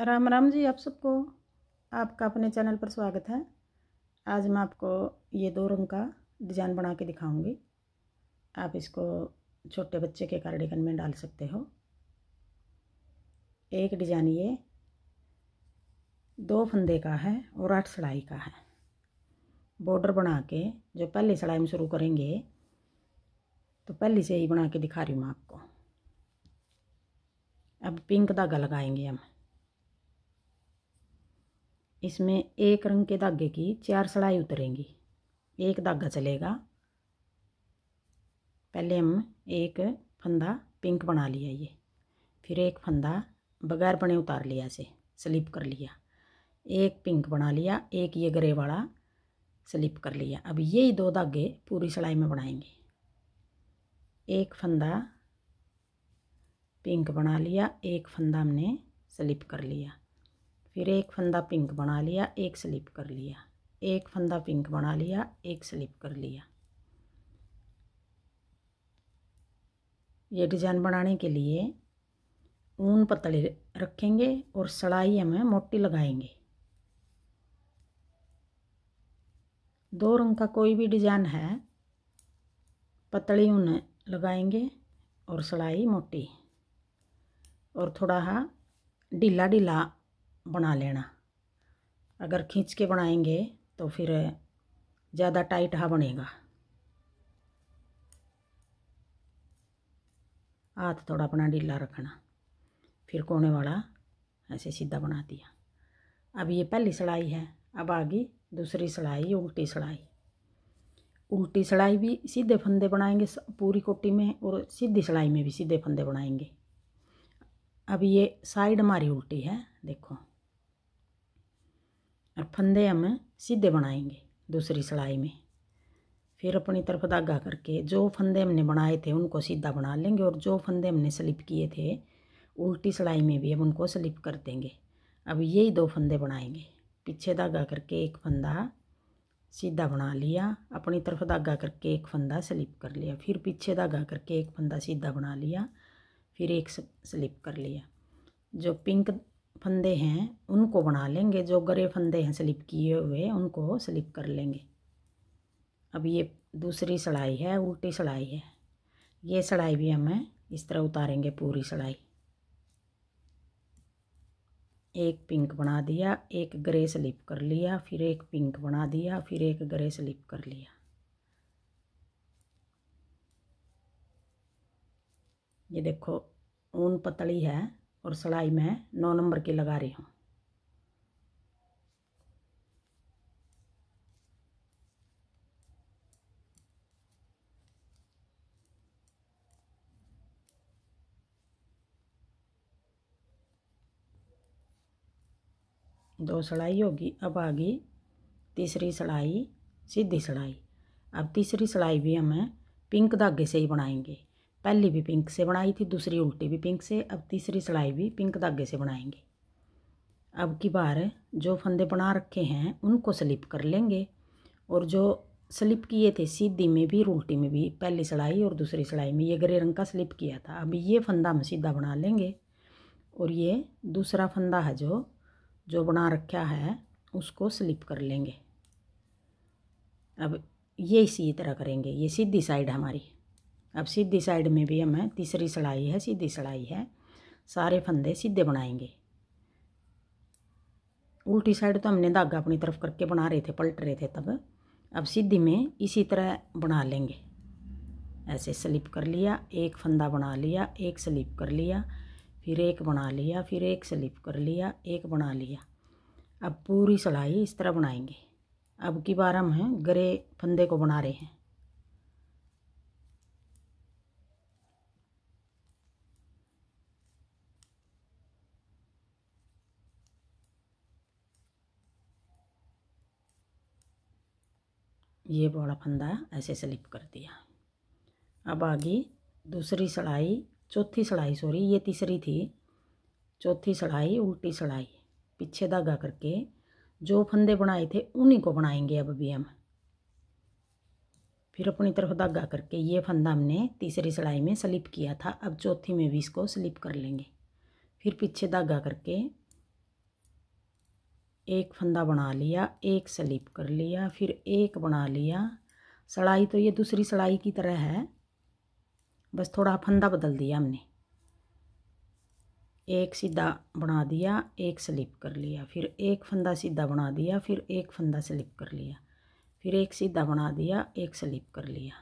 राम राम जी आप सबको आपका अपने चैनल पर स्वागत है आज मैं आपको ये दो रंग का डिज़ाइन बना के दिखाऊंगी आप इसको छोटे बच्चे के कार्डिगन में डाल सकते हो एक डिज़ाइन ये दो फंदे का है और आठ सड़ाई का है बॉर्डर बना के जो पहली सड़ाई में शुरू करेंगे तो पहली से ही बना के दिखा रही हूँ मैं आपको अब पिंक धागा लगाएंगे हम इसमें एक रंग के धागे की चार सड़ाई उतरेंगी एक धागा चलेगा पहले हम एक फंदा पिंक बना लिया ये फिर एक फंदा बगैर बने उतार लिया से स्लिप कर लिया एक पिंक बना लिया एक ये ग्रे वाला स्लिप कर लिया अब यही दो धागे पूरी सिलाई में बनाएंगे एक फंदा पिंक बना लिया एक फंदा हमने स्लिप कर लिया फिर एक फंदा पिंक बना लिया एक स्लिप कर लिया एक फंदा पिंक बना लिया एक स्लिप कर लिया ये डिज़ाइन बनाने के लिए ऊन पतले रखेंगे और सड़ाई हमें मोटी लगाएंगे दो रंग का कोई भी डिज़ाइन है पतली ऊन लगाएंगे और सड़ाई मोटी और थोड़ा सा ढीला ढीला बना लेना अगर खींच के बनाएंगे तो फिर ज़्यादा टाइट हा बनेगा हाथ थोड़ा अपना ढीला रखना फिर कोने वाला ऐसे सीधा बना दिया अब ये पहली सिलाई है अब आ गई दूसरी सिलाई उल्टी सिलाई उल्टी सिलाई भी सीधे फंदे बनाएंगे पूरी कोटी में और सीधी सिलाई में भी सीधे फंदे बनाएंगे अब ये साइड हमारी उल्टी है देखो और फंदे हम सीधे बनाएंगे दूसरी सिलाई में फिर अपनी तरफ धागा करके जो फंदे हमने बनाए थे उनको सीधा बना लेंगे और जो फंदे हमने स्लिप किए थे उल्टी सिलाई में भी हम उनको स्लिप कर देंगे अब यही दो फंदे बनाएंगे पीछे धागा करके एक फंदा सीधा बना लिया अपनी तरफ धागा करके एक फंदा स्लिप कर लिया फिर पीछे धागा करके एक फंदा सीधा बना लिया फिर एक स्लिप कर लिया जो पिंक फंदे हैं उनको बना लेंगे जो गरे फंदे हैं स्लिप किए हुए उनको स्लिप कर लेंगे अब ये दूसरी सड़ाई है उल्टी सड़ाई है ये सड़ाई भी हमें इस तरह उतारेंगे पूरी सड़ाई एक पिंक बना दिया एक ग्रे स्लिप कर लिया फिर एक पिंक बना दिया फिर एक ग्रे स्लिप कर लिया ये देखो ऊन पतली है और सिलाई मैं नौ नंबर की लगा रही हूँ दो सिलाई होगी अब आ गई तीसरी सिलाई सीधी सिलाई अब तीसरी सिलाई भी हमें पिंक धागे से ही बनाएंगे पहली भी पिंक से बनाई थी दूसरी उल्टी भी पिंक से अब तीसरी सिलाई भी पिंक धागे से बनाएंगे अब की बार जो फंदे बना रखे हैं उनको स्लिप कर लेंगे और जो स्लिप किए थे सीधी में भी उल्टी में भी पहली सिलाई और दूसरी सिलाई में ये ग्रे रंग का स्लिप किया था अब ये फंदा हम सीधा बना लेंगे और ये दूसरा फंदा है जो जो बना रखा है उसको स्लिप कर लेंगे अब ये इसी तरह करेंगे ये सीधी साइड हमारी अब सीधी साइड में भी हमें तीसरी सिलाई है सीधी सिलाई है सारे फंदे सीधे बनाएंगे उल्टी साइड तो हमने धागा अपनी तरफ करके बना रहे थे पलट रहे थे तब अब सीधी में इसी तरह बना लेंगे ऐसे स्लिप कर लिया एक फंदा बना लिया एक स्लिप कर लिया फिर एक बना लिया फिर एक स्लिप कर लिया एक बना लिया अब पूरी सिलाई इस तरह बनाएंगे अब की बार हम हैं गरे फंदे को बना रहे हैं ये बड़ा फंदा ऐसे स्लिप कर दिया अब आगे दूसरी सड़ाई चौथी सड़ाई सॉरी ये तीसरी थी चौथी सड़ाई उल्टी सड़ाई पीछे धागा करके जो फंदे बनाए थे उन्हीं को बनाएंगे अब भी हम फिर अपनी तरफ धागा करके ये फंदा हमने तीसरी सड़ाई में स्लिप किया था अब चौथी में भी इसको स्लिप कर लेंगे फिर पीछे धागा करके एक फंदा बना लिया एक स्लिप कर लिया फिर एक बना लिया सड़ाई तो ये दूसरी सड़ाई की तरह है बस थोड़ा फंदा बदल दिया हमने एक सीधा बना दिया एक स्लिप कर लिया फिर एक फंदा सीधा बना दिया फिर एक फंदा स्लिप कर लिया फिर एक सीधा बना दिया एक स्लिप कर लिया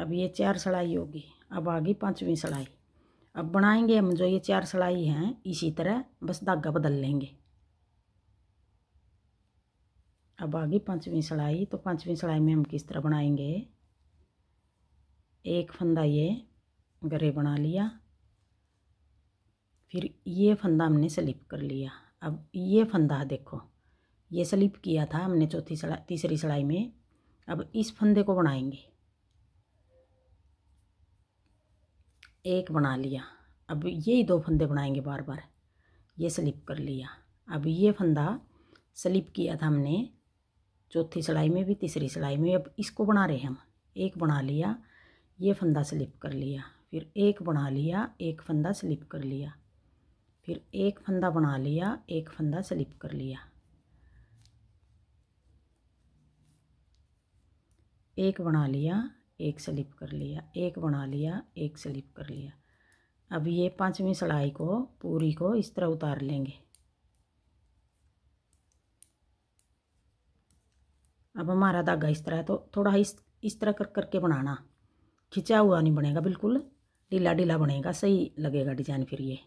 अब ये चार सड़ाई होगी अब आ गई पाँचवीं सिलाई अब बनाएंगे हम जो ये चार सड़ाई हैं इसी तरह बस धागा बदल लेंगे अब आ गई पाँचवीं सिलाई तो पाँचवीं सड़ाई में हम किस तरह बनाएंगे एक फंदा ये गरे बना लिया फिर ये फंदा हमने स्लिप कर लिया अब ये फंदा देखो ये स्लिप किया था हमने चौथी सिलाई तीसरी सिलाई में अब इस फंदे को बनाएंगे एक बना लिया अब ये दो फंदे बनाएंगे बार बार ये स्लिप कर लिया अब ये फंदा स्लिप किया था हमने चौथी सिलाई में भी तीसरी सिलाई में अब इसको बना रहे हम एक बना लिया ये फंदा स्लिप कर लिया फिर एक बना लिया एक फंदा स्लिप कर लिया फिर एक फंदा बना लिया एक फंदा स्लिप कर लिया एक बना लिया एक स्लिप कर लिया एक बना लिया एक स्लिप कर लिया अब ये पांचवी सड़ाई को पूरी को इस तरह उतार लेंगे अब हमारा धागा इस तरह है तो थोड़ा इस इस तरह कर करके बनाना खिंचा हुआ नहीं बनेगा बिल्कुल ढीला ढीला बनेगा सही लगेगा डिजाइन फिर ये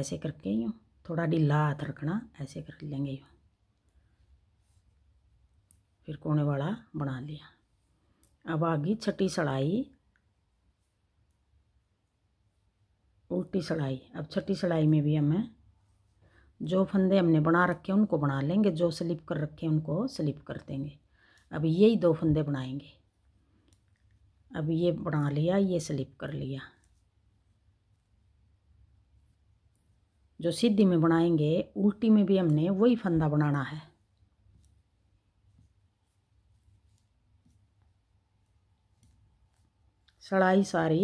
ऐसे करके यूँ थोड़ा ढीला हाथ रखना ऐसे कर लेंगे यूँ फिर कोने वाला बना लिया अब आ गई छठी सड़ाई उल्टी सड़ाई अब छठी सड़ाई में भी हमें जो फंदे हमने बना रखे हैं उनको बना लेंगे जो स्लिप कर रखे हैं उनको स्लिप कर देंगे अब यही दो फंदे बनाएंगे अब ये बना लिया ये स्लिप कर लिया जो सीधी में बनाएंगे उल्टी में भी हमने वही फंदा बनाना है सड़ाई सारी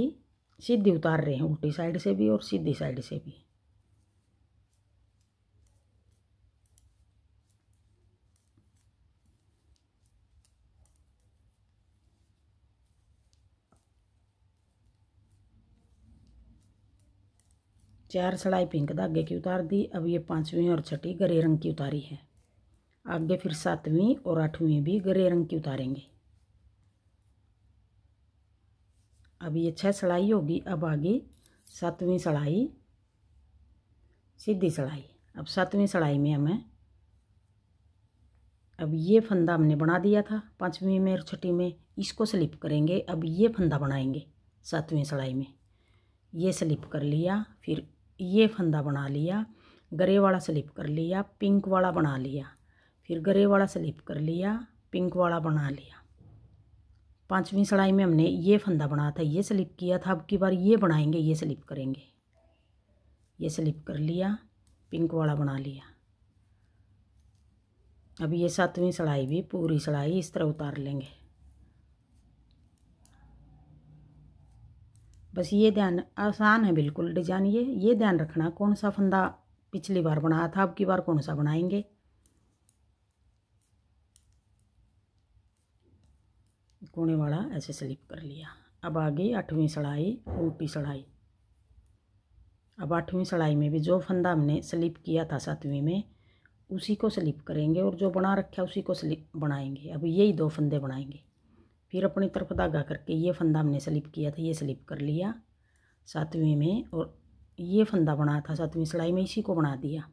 सीधी उतार रहे हैं उल्टी साइड से भी और सीधी साइड से भी चार सड़ाई पिंक धागे की उतार दी अब ये पांचवी और छठी गरे रंग की उतारी है आगे फिर सातवीं और आठवीं भी गरे रंग की उतारेंगे अब ये छः सिलाई होगी अब आगे सातवीं सड़ाई सीधी सड़ाई अब सातवीं सड़ाई में हमें अब ये फंदा हमने बना दिया था पाँचवीं में और छठी में इसको स्लिप करेंगे अब ये फंदा बनाएंगे सातवीं सड़ाई में ये स्लिप कर लिया फिर ये फंदा बना लिया गरे वाला स्लिप कर लिया पिंक वाला बना लिया फिर गरे वाला स्लिप कर लिया पिंक वाला बना लिया पाँचवीं सड़ाई में हमने ये फंदा बनाया था ये स्लिप किया था अब की बार ये बनाएंगे ये स्लिप करेंगे ये स्लिप कर लिया पिंक वाला बना लिया अब ये सातवीं सड़ाई भी पूरी सड़ाई इस तरह उतार लेंगे बस ये ध्यान आसान है बिल्कुल डिजाइन ये ये ध्यान रखना कौन सा फंदा पिछली बार बनाया था अब की बार कौन सा बनाएंगे कोने वाला ऐसे स्लिप कर लिया अब आ गई आठवीं सड़ाई उल्टी सड़ाई अब आठवीं सड़ाई में भी जो फंदा हमने स्लिप किया था सातवीं में उसी को स्लिप करेंगे और जो बना रखा उसी को स्लिप बनाएंगे अब यही दो फंदे बनाएंगे फिर अपनी तरफ धागा करके ये फंदा हमने स्लिप किया था ये स्लिप कर लिया सातवीं में और ये फंदा बना था सातवीं सड़ाई में इसी को बना दिया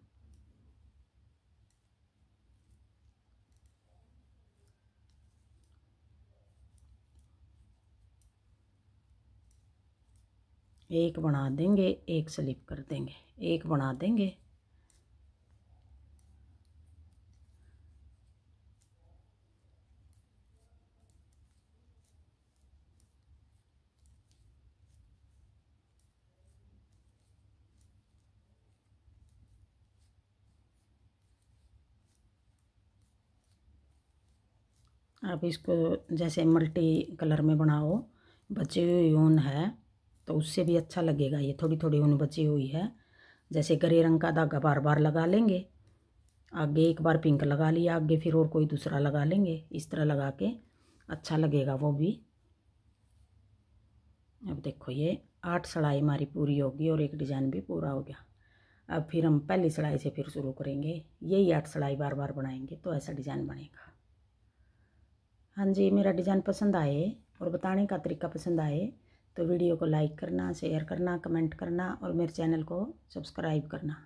एक बना देंगे एक स्लिप कर देंगे एक बना देंगे आप इसको जैसे मल्टी कलर में बनाओ बचे हुए ऊन है तो उससे भी अच्छा लगेगा ये थोड़ी थोड़ी ऊन बची हुई है जैसे ग्रे रंग का धागा बार बार लगा लेंगे आगे एक बार पिंक लगा लिया आगे फिर और कोई दूसरा लगा लेंगे इस तरह लगा के अच्छा लगेगा वो भी अब देखो ये आठ सड़ाई हमारी पूरी होगी और एक डिज़ाइन भी पूरा हो गया अब फिर हम पहली सड़ाई से फिर शुरू करेंगे यही आठ सड़ाई बार बार बनाएंगे तो ऐसा डिज़ाइन बनेगा हाँ जी मेरा डिज़ाइन पसंद आए और बताने का तरीका पसंद आए तो वीडियो को लाइक करना शेयर करना कमेंट करना और मेरे चैनल को सब्सक्राइब करना